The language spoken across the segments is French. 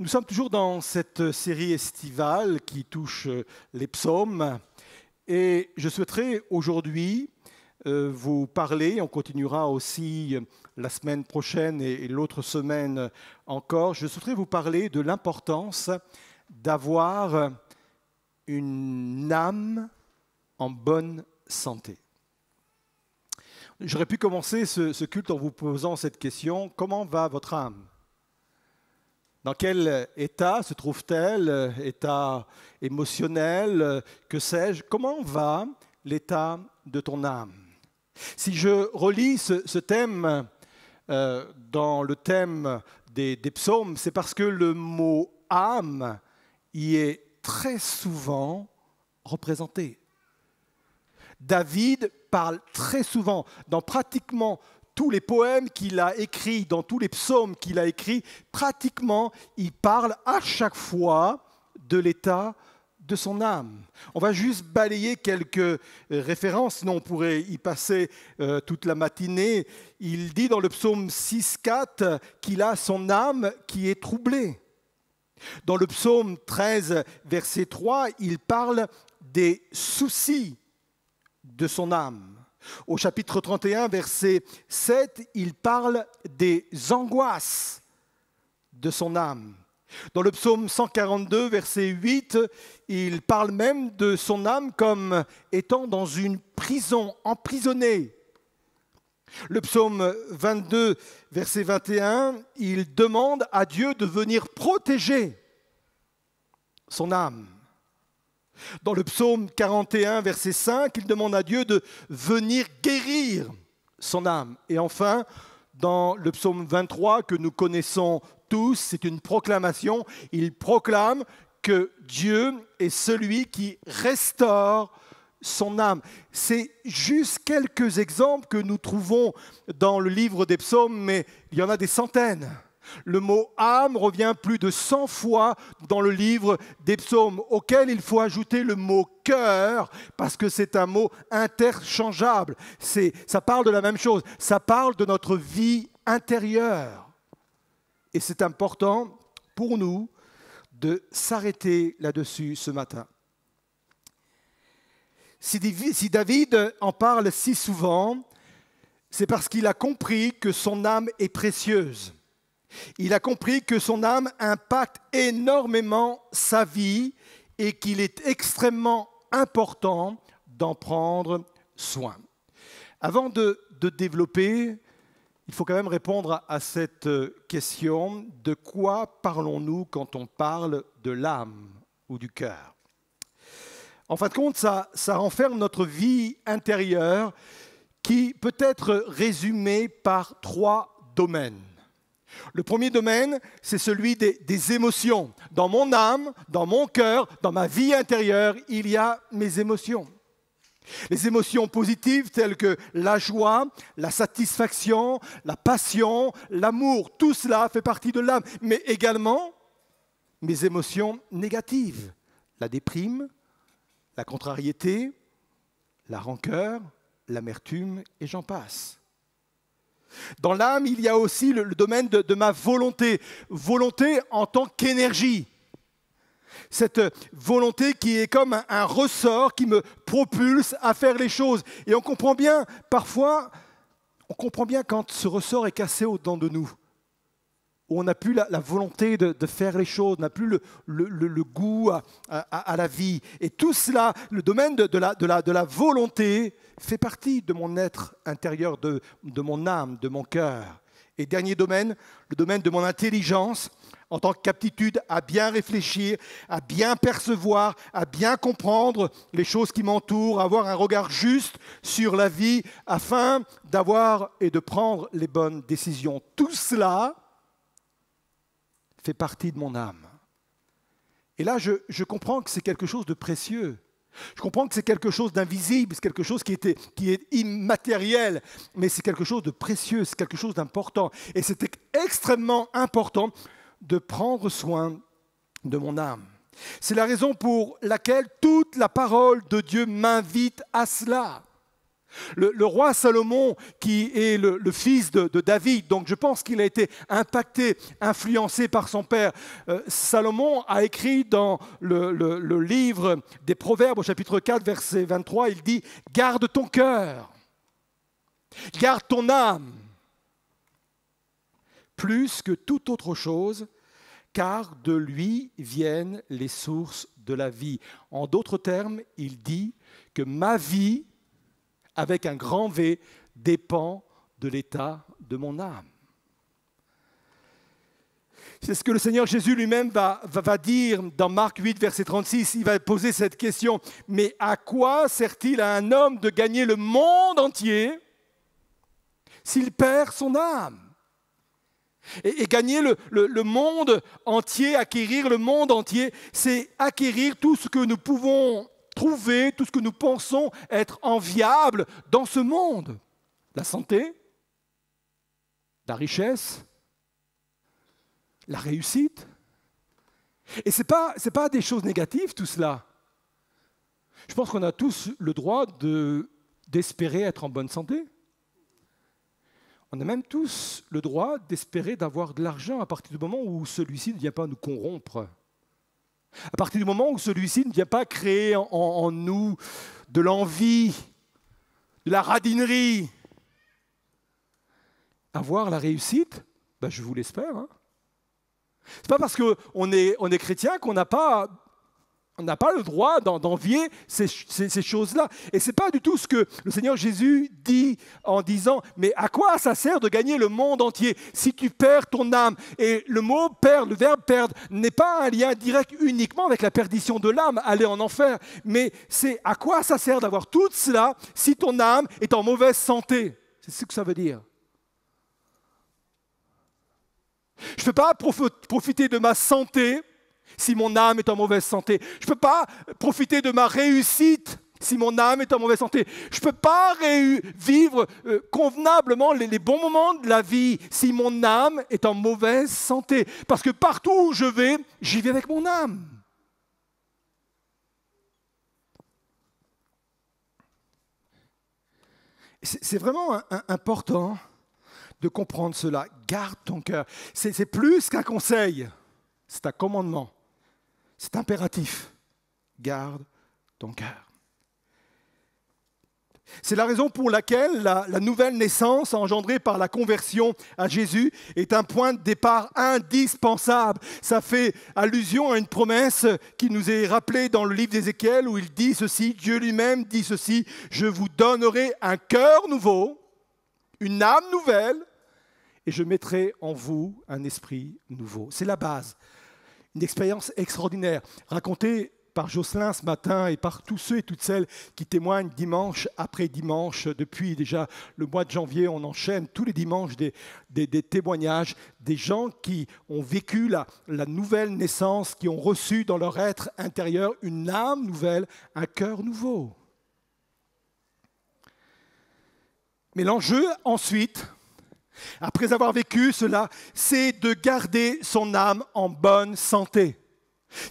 Nous sommes toujours dans cette série estivale qui touche euh, les psaumes et je souhaiterais aujourd'hui euh, vous parler, on continuera aussi euh, la semaine prochaine et l'autre semaine encore, je souhaiterais vous parler de l'importance d'avoir une âme en bonne santé. J'aurais pu commencer ce, culte en vous posant cette question, comment va votre âme dans quel euh, état se trouve-t-elle euh, État émotionnel euh, Que sais-je Comment va l'état de ton âme Si je relis ce, thème dans le thème des, des psaumes, c'est parce que le mot âme y est très souvent représenté. David parle très souvent, dans pratiquement tous les poèmes qu'il a écrits, dans tous les psaumes qu'il a écrits, pratiquement, il parle à chaque fois de l'état de son âme. On va juste balayer quelques euh, références, sinon on pourrait y passer euh, toute la matinée. Il dit dans le psaume 6.4 qu'il a son âme qui est troublée. Dans le psaume 13, verset 3, il parle des soucis de son âme au chapitre 31, verset 7, il parle des angoisses de son âme. Dans le psaume 142, verset 8, il parle même de son âme comme étant dans une prison, emprisonnée. Le psaume 22, verset 21, il demande à Dieu de venir protéger son âme. Dans le psaume 41, verset 5, il demande à Dieu de venir guérir son âme. Et enfin, dans le psaume 23 que nous connaissons tous, c'est une proclamation, il proclame que Dieu est celui qui restaure son âme. C'est juste quelques exemples que nous trouvons dans le livre des psaumes, mais il y en a des centaines. Le mot âme revient plus de 100 fois dans le livre des psaumes, auquel il faut ajouter le mot cœur, parce que c'est un mot interchangeable. Ça parle de la même chose, ça parle de notre vie intérieure. Et c'est important pour nous de s'arrêter là-dessus ce matin. Si David en parle si souvent, c'est parce qu'il a compris que son âme est précieuse. Il a compris que son âme impacte énormément sa vie et qu'il est extrêmement important d'en prendre soin. Avant de, développer, il faut quand même répondre à, cette euh, question, de quoi parlons-nous quand on parle de l'âme ou du cœur En fin de compte, ça renferme notre vie intérieure qui peut être résumée par trois domaines le premier domaine, c'est celui des, émotions. Dans mon âme, dans mon cœur, dans ma vie intérieure, il y a mes émotions. Les émotions positives telles que la joie, la satisfaction, la passion, l'amour, tout cela fait partie de l'âme, mais également mes émotions négatives, la déprime, la contrariété, la rancœur, l'amertume, et j'en passe. Dans l'âme, il y a aussi le, domaine de, ma volonté, volonté en tant qu'énergie. Cette volonté qui est comme un, un ressort qui me propulse à faire les choses. Et on comprend bien, parfois, on comprend bien quand ce ressort est cassé au-dedans de nous on n'a plus la, volonté de, faire les choses, on n'a plus le, goût à, la vie. Et tout cela, le domaine de, la, volonté, fait partie de mon être intérieur, de, de mon âme, de mon cœur. Et dernier domaine, le domaine de mon intelligence, en tant qu'aptitude à bien réfléchir, à bien percevoir, à bien comprendre les choses qui m'entourent, avoir un regard juste sur la vie afin d'avoir et de prendre les bonnes décisions. Tout cela partie de mon âme. Et là, je, comprends que c'est quelque chose de précieux. Je comprends que c'est quelque chose d'invisible, c'est quelque chose qui, était, qui est immatériel, mais c'est quelque chose de précieux, c'est quelque chose d'important. Et c'était extrêmement important de prendre soin de mon âme. C'est la raison pour laquelle toute la parole de Dieu m'invite à cela. Le, roi Salomon, qui est le, fils de, David, donc je pense qu'il a été impacté, influencé par son père. Euh, Salomon a écrit dans le, livre des Proverbes au chapitre 4, verset 23, il dit, garde ton cœur, garde ton âme, plus que toute autre chose, car de lui viennent les sources de la vie. En d'autres termes, il dit que ma vie avec un grand V, dépend de l'état de mon âme. C'est ce que le Seigneur Jésus lui-même va, dire dans Marc 8, verset 36. Il va poser cette question, mais à quoi sert-il à un homme de gagner le monde entier s'il perd son âme et, gagner le, monde entier, acquérir le monde entier, c'est acquérir tout ce que nous pouvons trouver tout ce que nous pensons être enviable dans ce monde. La santé, la richesse, la réussite. Et ce n'est pas, pas des choses négatives tout cela. Je pense qu'on a tous le droit d'espérer être en bonne santé. On a même tous le droit d'espérer d'avoir de l'argent à partir du moment où celui-ci ne vient pas nous corrompre. À partir du moment où celui-ci ne vient pas créer en, nous de l'envie, de la radinerie, avoir la réussite, ben, je vous l'espère. Hein. c'est Ce pas parce qu'on on est chrétien qu'on n'a pas on n'a pas le droit d'envier ces, choses-là. Et ce n'est pas du tout ce que le Seigneur Jésus dit en disant, mais à quoi ça sert de gagner le monde entier si tu perds ton âme Et le mot perdre, le verbe perdre, n'est pas un lien direct uniquement avec la perdition de l'âme, aller en enfer, mais c'est à quoi ça sert d'avoir tout cela si ton âme est en mauvaise santé C'est ce que ça veut dire. Je ne peux pas profiter de ma santé si mon âme est en mauvaise santé. Je ne peux pas profiter de ma réussite si mon âme est en mauvaise santé. Je ne peux pas vivre euh, convenablement les, bons moments de la vie si mon âme est en mauvaise santé. Parce que partout où je vais, j'y vais avec mon âme. C'est vraiment important de comprendre cela. Garde ton cœur. C'est plus qu'un conseil, c'est un commandement. C'est impératif. Garde ton cœur. C'est la raison pour laquelle la, nouvelle naissance engendrée par la conversion à Jésus est un point de départ indispensable. Ça fait allusion à une promesse qui nous est rappelée dans le livre d'Ézéchiel où il dit ceci, Dieu lui-même dit ceci, je vous donnerai un cœur nouveau, une âme nouvelle, et je mettrai en vous un esprit nouveau. C'est la base une expérience extraordinaire, racontée par Jocelyn ce matin et par tous ceux et toutes celles qui témoignent dimanche après dimanche. Depuis déjà le mois de janvier, on enchaîne tous les dimanches des, témoignages des gens qui ont vécu la, la, nouvelle naissance, qui ont reçu dans leur être intérieur une âme nouvelle, un cœur nouveau. Mais l'enjeu ensuite, après avoir vécu cela, c'est de garder son âme en bonne santé.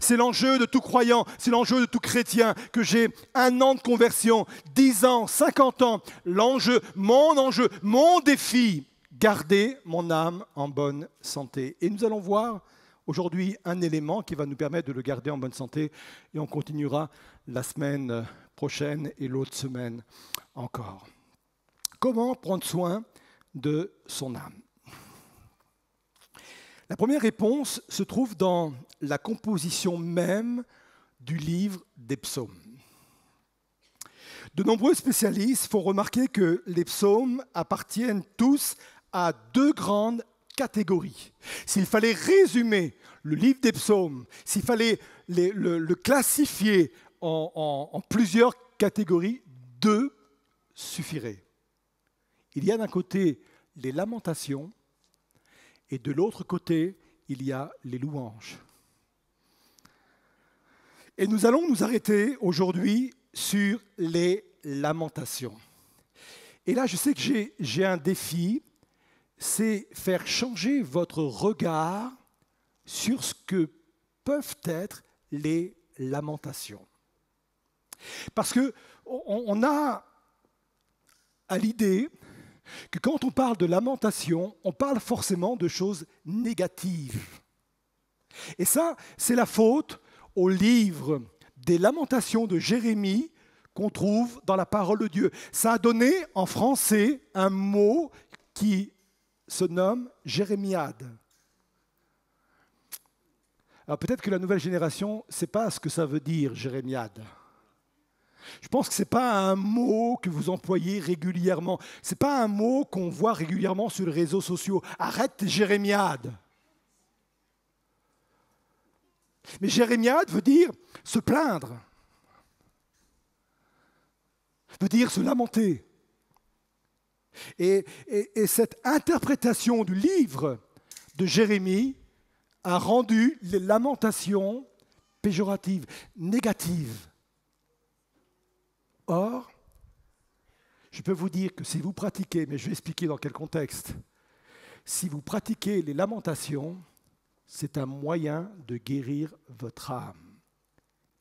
C'est l'enjeu de tout croyant, c'est l'enjeu de tout chrétien, que j'ai un an de conversion, 10 ans, 50 ans. L'enjeu, mon enjeu, mon défi, garder mon âme en bonne santé. Et nous allons voir aujourd'hui un élément qui va nous permettre de le garder en bonne santé et on continuera la semaine prochaine et l'autre semaine encore. Comment prendre soin de son âme. La première réponse se trouve dans la composition même du livre des psaumes. De nombreux spécialistes font remarquer que les psaumes appartiennent tous à deux grandes catégories. S'il fallait résumer le livre des psaumes, s'il fallait le, classifier en plusieurs catégories, deux suffiraient. Il y a d'un côté les lamentations et de l'autre côté, il y a les louanges. Et nous allons nous arrêter aujourd'hui sur les lamentations. Et là, je sais que j'ai un défi, c'est faire changer votre regard sur ce que peuvent être les lamentations. Parce que on a à l'idée que quand on parle de lamentation, on parle forcément de choses négatives. Et ça, c'est la faute au livre des lamentations de Jérémie qu'on trouve dans la parole de Dieu. Ça a donné en français un mot qui se nomme jérémiade. Alors peut-être que la nouvelle génération ne sait pas ce que ça veut dire, jérémiade. Je pense que ce n'est pas un mot que vous employez régulièrement. Ce n'est pas un mot qu'on voit régulièrement sur les réseaux sociaux. Arrête Jérémiade !» Mais jérémiade veut dire se plaindre, veut dire se lamenter. Et, et cette interprétation du livre de Jérémie a rendu les lamentations péjoratives, négatives Or, je peux vous dire que si vous pratiquez, mais je vais expliquer dans quel contexte, si vous pratiquez les lamentations, c'est un moyen de guérir votre âme.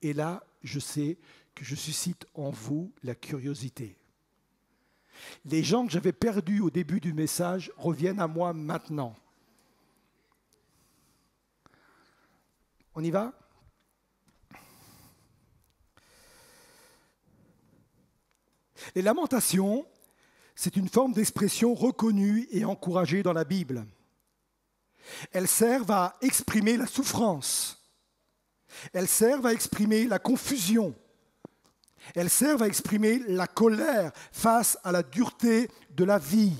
Et là, je sais que je suscite en vous la curiosité. Les gens que j'avais perdus au début du message reviennent à moi maintenant. On y va Les lamentations, c'est une forme d'expression reconnue et encouragée dans la Bible. Elles servent à exprimer la souffrance. Elles servent à exprimer la confusion. Elles servent à exprimer la colère face à la dureté de la vie.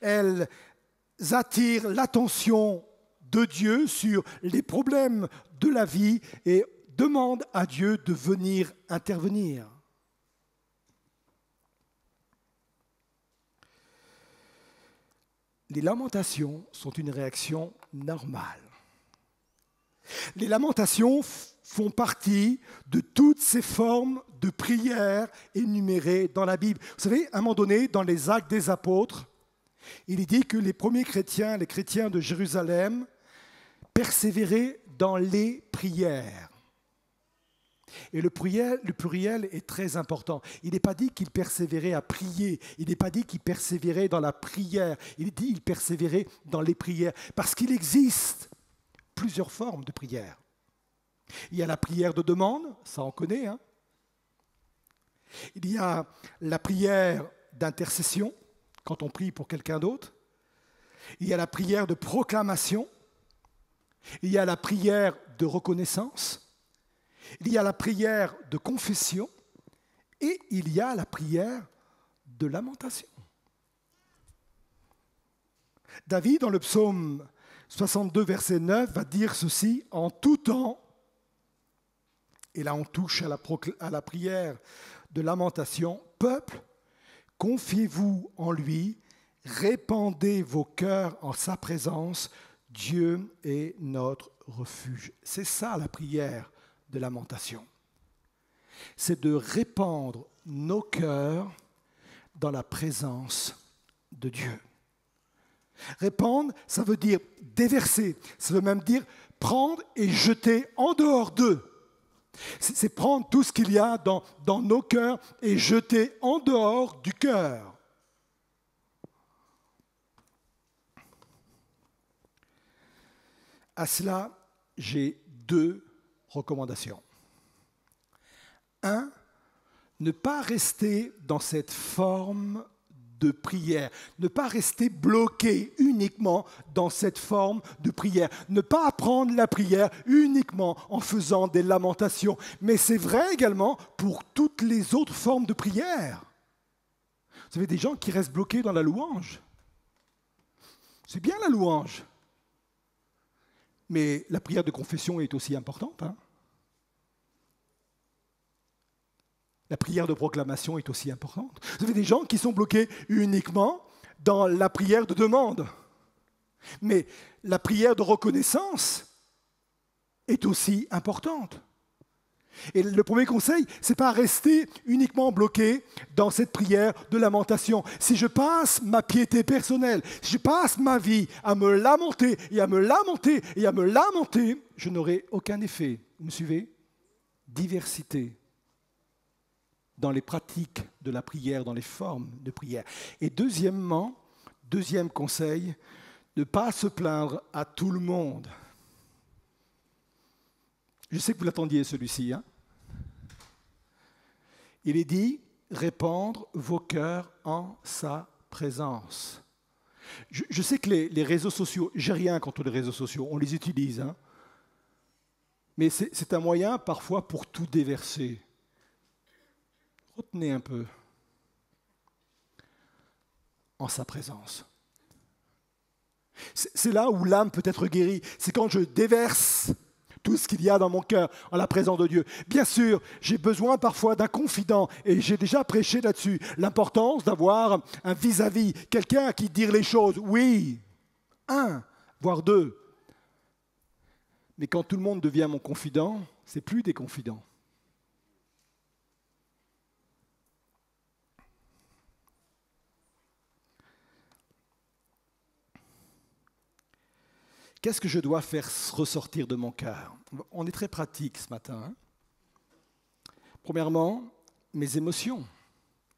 Elles attirent l'attention de Dieu sur les problèmes de la vie et demandent à Dieu de venir intervenir. Les lamentations sont une réaction normale. Les lamentations font partie de toutes ces formes de prières énumérées dans la Bible. Vous savez, à un moment donné, dans les actes des apôtres, il est dit que les premiers chrétiens, les chrétiens de Jérusalem, persévéraient dans les prières. Et le pluriel, est très important. Il n'est pas dit qu'il persévérait à prier, il n'est pas dit qu'il persévérait dans la prière, il est dit qu'il persévérait dans les prières, parce qu'il existe plusieurs formes de prière. Il y a la prière de demande, ça en connaît. Hein. il y a la prière d'intercession, quand on prie pour quelqu'un d'autre. Il y a la prière de proclamation. Il y a la prière de reconnaissance. Il y a la prière de confession et il y a la prière de lamentation. David, dans le psaume 62, verset 9, va dire ceci, en tout temps, et là on touche à la, à la prière de lamentation, peuple, confiez-vous en lui, répandez vos cœurs en sa présence, Dieu est notre refuge. C'est ça la prière de lamentation. C'est de répandre nos cœurs dans la présence de Dieu. Répandre, ça veut dire déverser, ça veut même dire prendre et jeter en dehors d'eux. C'est prendre tout ce qu'il y a dans, nos cœurs et jeter en dehors du cœur. À cela, j'ai deux recommandations. 1. Ne pas rester dans cette forme de prière, ne pas rester bloqué uniquement dans cette forme de prière, ne pas apprendre la prière uniquement en faisant des lamentations, mais c'est vrai également pour toutes les autres formes de prière. Vous avez des gens qui restent bloqués dans la louange. C'est bien la louange mais la prière de confession est aussi importante. Hein. la prière de proclamation est aussi importante. Vous avez des gens qui sont bloqués uniquement dans la prière de demande. Mais la prière de reconnaissance est aussi importante. Et le premier conseil, c'est pas rester uniquement bloqué dans cette prière de lamentation. Si je passe ma piété personnelle, si je passe ma vie à me lamenter et à me lamenter et à me lamenter, je n'aurai aucun effet. Vous me suivez Diversité dans les pratiques de la prière, dans les formes de prière. Et deuxièmement, deuxième conseil, ne pas se plaindre à tout le monde. Je sais que vous l'attendiez celui-ci. Hein. Il est dit, répandre vos cœurs en sa présence. Je, sais que les, réseaux sociaux, j'ai rien contre les réseaux sociaux, on les utilise. Hein. mais c'est un moyen parfois pour tout déverser. Retenez un peu en sa présence. C'est là où l'âme peut être guérie. C'est quand je déverse tout ce qu'il y a dans mon cœur en la présence de Dieu. Bien sûr, j'ai besoin parfois d'un confident et j'ai déjà prêché là-dessus l'importance d'avoir un vis-à-vis, quelqu'un qui dire les choses, oui, un, voire deux. Mais quand tout le monde devient mon confident, c'est plus des confidents. Qu'est-ce que je dois faire ressortir de mon cœur On est très pratique ce matin. Hein. Premièrement, mes émotions.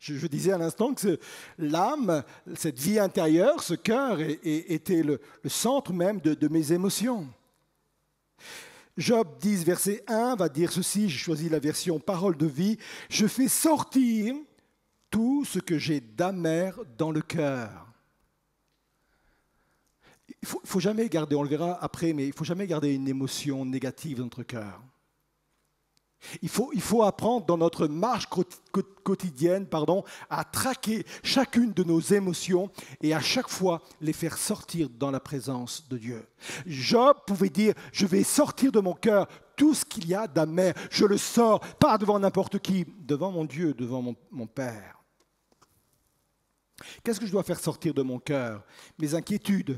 Je, disais à l'instant que l'âme, cette vie intérieure, ce cœur était le, centre même de, mes émotions. Job 10, verset 1 va dire ceci, j'ai choisi la version parole de vie, je fais sortir tout ce que j'ai d'amer dans le cœur il faut, faut jamais garder, on le verra après, mais il faut jamais garder une émotion négative dans notre cœur. Il faut, il faut, apprendre dans notre marche quotidienne pardon, à traquer chacune de nos émotions et à chaque fois les faire sortir dans la présence de Dieu. Job pouvait dire, je vais sortir de mon cœur tout ce qu'il y a d'amer, je le sors, pas devant n'importe qui, devant mon Dieu, devant mon, mon Père. Qu'est-ce que je dois faire sortir de mon cœur Mes inquiétudes,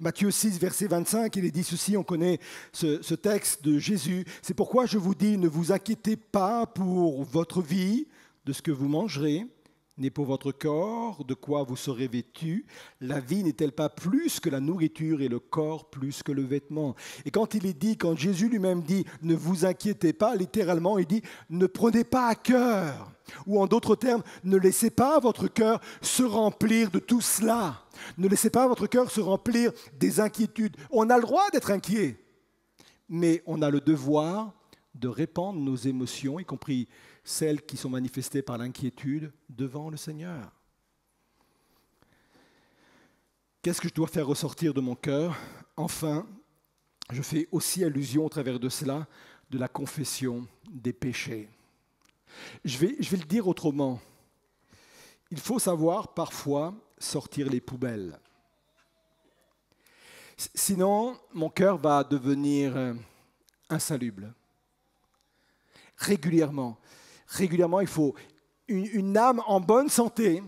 Matthieu 6, verset 25, il est dit ceci, on connaît ce, ce texte de Jésus. C'est pourquoi je vous dis, ne vous inquiétez pas pour votre vie, de ce que vous mangerez n'est pour votre corps de quoi vous serez vêtu La vie n'est-elle pas plus que la nourriture et le corps plus que le vêtement Et quand il est dit, quand Jésus lui-même dit, ne vous inquiétez pas, littéralement, il dit, ne prenez pas à cœur. Ou en d'autres termes, ne laissez pas votre cœur se remplir de tout cela. Ne laissez pas votre cœur se remplir des inquiétudes. On a le droit d'être inquiet, mais on a le devoir de répandre nos émotions, y compris celles qui sont manifestées par l'inquiétude devant le Seigneur. Qu'est-ce que je dois faire ressortir de mon cœur Enfin, je fais aussi allusion au travers de cela de la confession des péchés. Je vais, je vais le dire autrement. Il faut savoir parfois sortir les poubelles. Sinon, mon cœur va devenir euh, insalubre. Régulièrement régulièrement, il faut une, âme en bonne santé.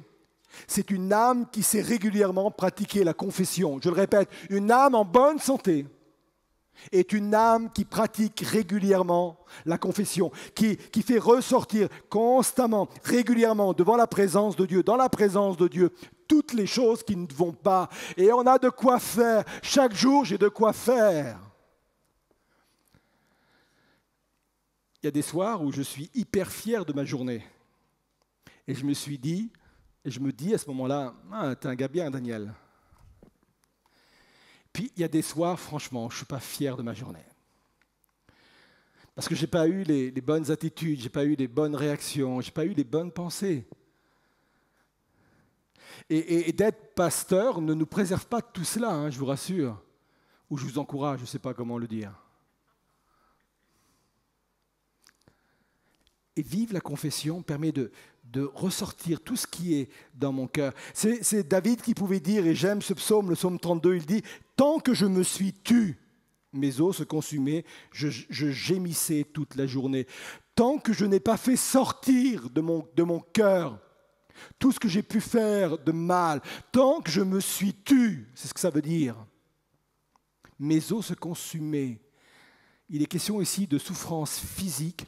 C'est une âme qui sait régulièrement pratiquer la confession. Je le répète, une âme en bonne santé est une âme qui pratique régulièrement la confession, qui, qui, fait ressortir constamment, régulièrement, devant la présence de Dieu, dans la présence de Dieu, toutes les choses qui ne vont pas. Et on a de quoi faire. Chaque jour, j'ai de quoi faire. il y a des soirs où je suis hyper fier de ma journée. Et je me suis dit, et je me dis à ce moment-là, ah, t'es un gars bien, Daniel. Puis il y a des soirs, franchement, je ne suis pas fier de ma journée. Parce que je n'ai pas eu les, bonnes attitudes, je n'ai pas eu les bonnes réactions, je n'ai pas eu les bonnes pensées. Et, d'être pasteur ne nous préserve pas de tout cela, hein, je vous rassure. Ou je vous encourage, je ne sais pas comment le dire. et vivre la confession permet de, ressortir tout ce qui est dans mon cœur. C'est David qui pouvait dire, et j'aime ce psaume, le psaume 32, il dit, Tant que je me suis tu, mes os se consumaient, je, gémissais toute la journée. Tant que je n'ai pas fait sortir de mon, de cœur tout ce que j'ai pu faire de mal, tant que je me suis tu, c'est ce que ça veut dire, mes os se consumaient. Il est question ici de souffrance physique,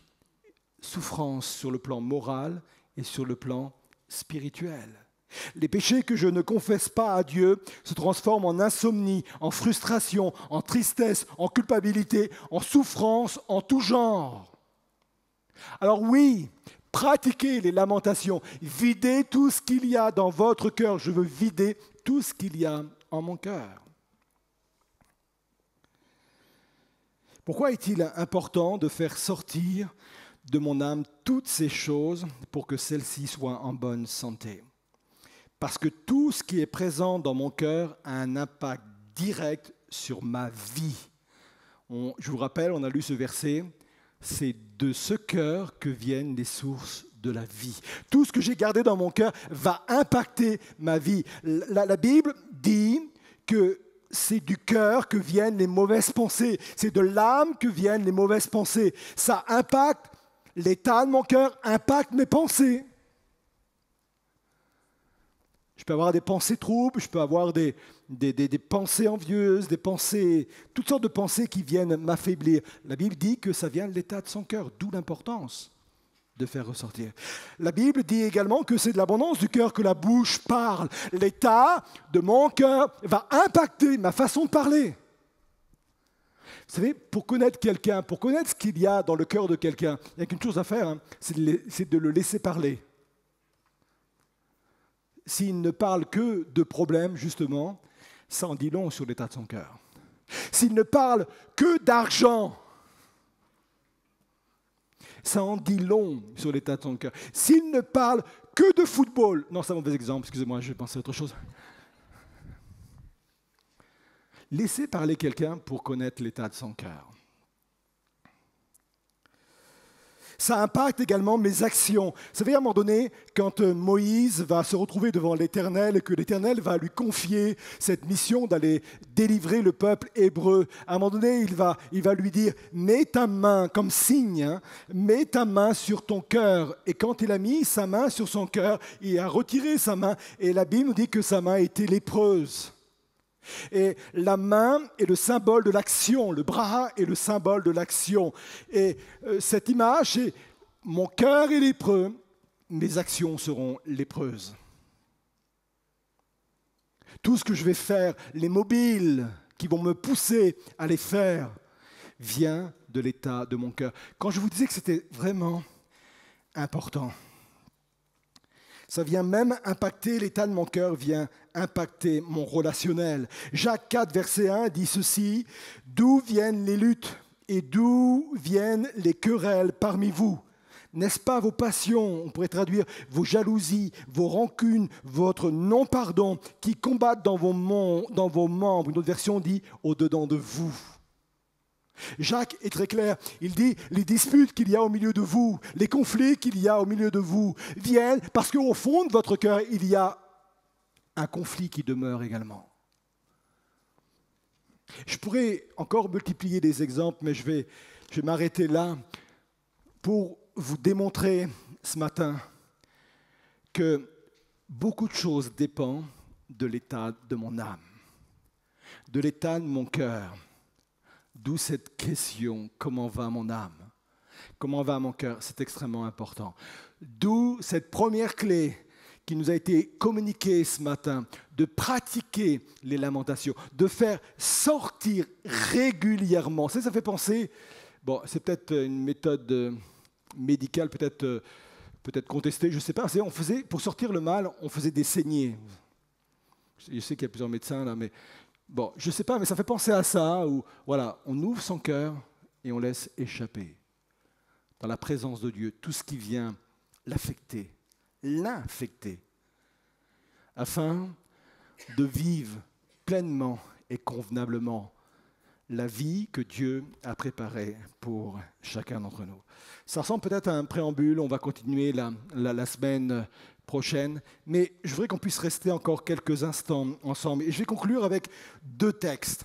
souffrance sur le plan moral et sur le plan spirituel. Les péchés que je ne confesse pas à Dieu se transforment en insomnie, en frustration, en tristesse, en culpabilité, en souffrance, en tout genre. Alors oui, pratiquez les lamentations, videz tout ce qu'il y a dans votre cœur. Je veux vider tout ce qu'il y a en mon cœur. Pourquoi est-il important de faire sortir de mon âme toutes ces choses pour que celle-ci soit en bonne santé. Parce que tout ce qui est présent dans mon cœur a un impact direct sur ma vie. je vous rappelle, on a lu ce verset, c'est de ce cœur que viennent les sources de la vie. Tout ce que j'ai gardé dans mon cœur va impacter ma vie. la, la Bible dit que c'est du cœur que viennent les mauvaises pensées, c'est de l'âme que viennent les mauvaises pensées. Ça impacte l'état de mon cœur impacte mes pensées. Je peux avoir des pensées troubles, je peux avoir des, pensées envieuses, des pensées, toutes sortes de pensées qui viennent m'affaiblir. La Bible dit que ça vient de l'état de son cœur, d'où l'importance de faire ressortir. La Bible dit également que c'est de l'abondance du cœur que la bouche parle. L'état de mon cœur va impacter ma façon de parler. Vous savez, pour connaître quelqu'un, pour connaître ce qu'il y a dans le cœur de quelqu'un, il n'y a qu'une chose à faire, hein, c'est de, le laisser parler. S'il ne parle que de problèmes, justement, ça en dit long sur l'état de son cœur. S'il ne parle que d'argent, ça en dit long sur l'état de son cœur. S'il ne parle que de football, non, c'est un mauvais exemple, excusez-moi, je vais penser à autre chose. Laissez parler quelqu'un pour connaître l'état de son cœur. Ça impacte également mes actions. Vous savez, à un moment donné, quand euh, Moïse va se retrouver devant l'Éternel et que l'Éternel va lui confier cette mission d'aller délivrer le peuple hébreu, à un moment donné, il va, il va lui dire, mets ta main comme signe, hein, mets ta main sur ton cœur. Et quand il a mis sa main sur son cœur, il a retiré sa main et la Bible nous dit que sa main était lépreuse. Et la main est le symbole de l'action, le bras est le symbole de l'action. Et euh, cette image, c'est mon cœur est lépreux, mes actions seront lépreuses. Tout ce que je vais faire, les mobiles qui vont me pousser à les faire, vient de l'état de mon cœur. Quand je vous disais que c'était vraiment important, ça vient même impacter l'état de mon cœur, vient impacter mon relationnel. Jacques 4, verset 1 dit ceci, D'où viennent les luttes et d'où viennent les querelles parmi vous N'est-ce pas vos passions, on pourrait traduire vos jalousies, vos rancunes, votre non-pardon qui combattent dans vos, dans vos membres Une autre version dit au-dedans de vous. Jacques est très clair. Il dit, les disputes qu'il y a au milieu de vous, les conflits qu'il y a au milieu de vous, viennent parce qu'au fond de votre cœur, il y a un conflit qui demeure également. Je pourrais encore multiplier des exemples, mais je vais, je vais m'arrêter là pour vous démontrer ce matin que beaucoup de choses dépendent de l'état de mon âme, de l'état de mon cœur. D'où cette question, comment va mon âme Comment va mon cœur C'est extrêmement important. D'où cette première clé qui nous a été communiquée ce matin, de pratiquer les lamentations, de faire sortir régulièrement. Ça, ça fait penser, bon, c'est peut-être une méthode euh, médicale, peut-être euh, peut-être contestée, je ne sais pas. On faisait, pour sortir le mal, on faisait des saignées. Je sais qu'il y a plusieurs médecins là, mais Bon, je ne sais pas, mais ça fait penser à ça, où voilà, on ouvre son cœur et on laisse échapper dans la présence de Dieu tout ce qui vient l'affecter, l'infecter, afin de vivre pleinement et convenablement la vie que Dieu a préparée pour chacun d'entre nous. Ça ressemble peut-être à un préambule, on va continuer la semaine prochaine, mais je voudrais qu'on puisse rester encore quelques instants ensemble. Et je vais conclure avec deux textes.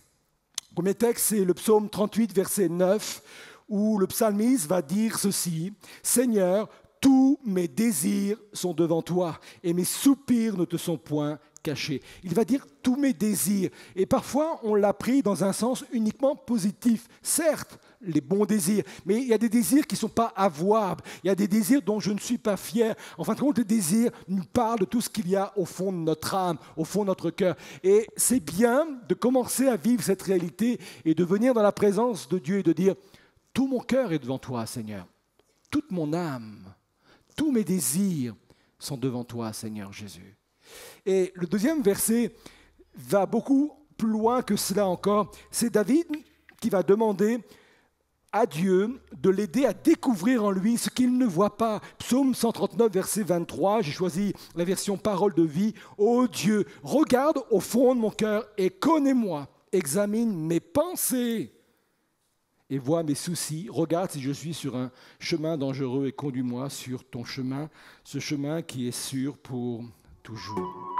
Le premier texte, c'est le psaume 38, verset 9, où le psalmiste va dire ceci, Seigneur, tous mes désirs sont devant toi, et mes soupirs ne te sont point caché. Il va dire tous mes désirs. Et parfois, on l'a pris dans un sens uniquement positif. Certes, les bons désirs, mais il y a des désirs qui ne sont pas avouables. Il y a des désirs dont je ne suis pas fier. En fin de compte, les désirs nous parlent de tout ce qu'il y a au fond de notre âme, au fond de notre cœur. Et c'est bien de commencer à vivre cette réalité et de venir dans la présence de Dieu et de dire, tout mon cœur est devant toi, Seigneur. Toute mon âme, tous mes désirs sont devant toi, Seigneur Jésus. Et le deuxième verset va beaucoup plus loin que cela encore. C'est David qui va demander à Dieu de l'aider à découvrir en lui ce qu'il ne voit pas. Psaume 139, verset 23, j'ai choisi la version parole de vie. Ô Dieu, regarde au fond de mon cœur et connais-moi, examine mes pensées et vois mes soucis. Regarde si je suis sur un chemin dangereux et conduis-moi sur ton chemin, ce chemin qui est sûr pour toujours.